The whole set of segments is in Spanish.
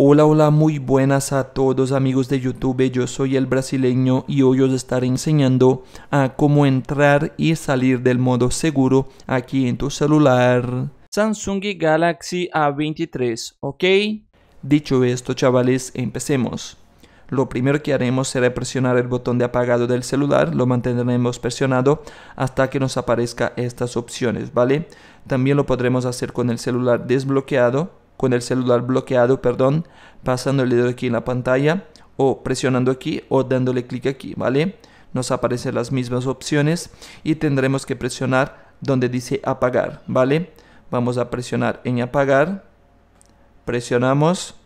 Hola, hola, muy buenas a todos amigos de YouTube, yo soy el brasileño y hoy os estaré enseñando a cómo entrar y salir del modo seguro aquí en tu celular Samsung Galaxy A23, ¿ok? Dicho esto chavales, empecemos. Lo primero que haremos será presionar el botón de apagado del celular, lo mantendremos presionado hasta que nos aparezca estas opciones, ¿vale? También lo podremos hacer con el celular desbloqueado con el celular bloqueado, perdón, pasando el dedo aquí en la pantalla o presionando aquí o dándole clic aquí, ¿vale? Nos aparecen las mismas opciones y tendremos que presionar donde dice apagar, ¿vale? Vamos a presionar en apagar, presionamos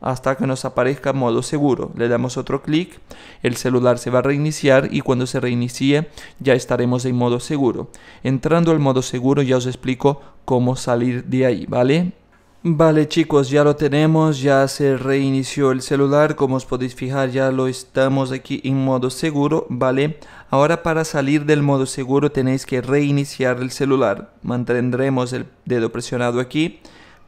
hasta que nos aparezca modo seguro. Le damos otro clic, el celular se va a reiniciar y cuando se reinicie ya estaremos en modo seguro. Entrando al modo seguro ya os explico cómo salir de ahí, ¿vale? Vale chicos, ya lo tenemos, ya se reinició el celular, como os podéis fijar ya lo estamos aquí en modo seguro, vale. Ahora para salir del modo seguro tenéis que reiniciar el celular, mantendremos el dedo presionado aquí.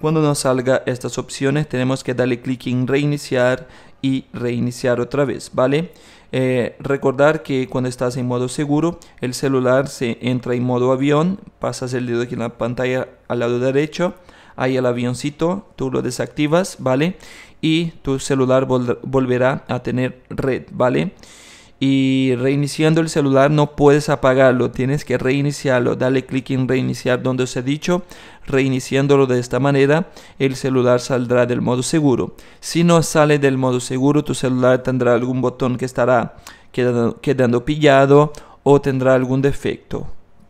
Cuando nos salga estas opciones tenemos que darle clic en reiniciar y reiniciar otra vez, vale. Eh, recordar que cuando estás en modo seguro, el celular se entra en modo avión, pasas el dedo aquí en la pantalla al lado derecho, ahí el avioncito, tú lo desactivas, ¿vale? Y tu celular volverá a tener red, ¿vale? Y reiniciando el celular no puedes apagarlo, tienes que reiniciarlo, dale clic en reiniciar donde os he dicho, reiniciándolo de esta manera, el celular saldrá del modo seguro. Si no sale del modo seguro, tu celular tendrá algún botón que estará quedando pillado o tendrá algún defecto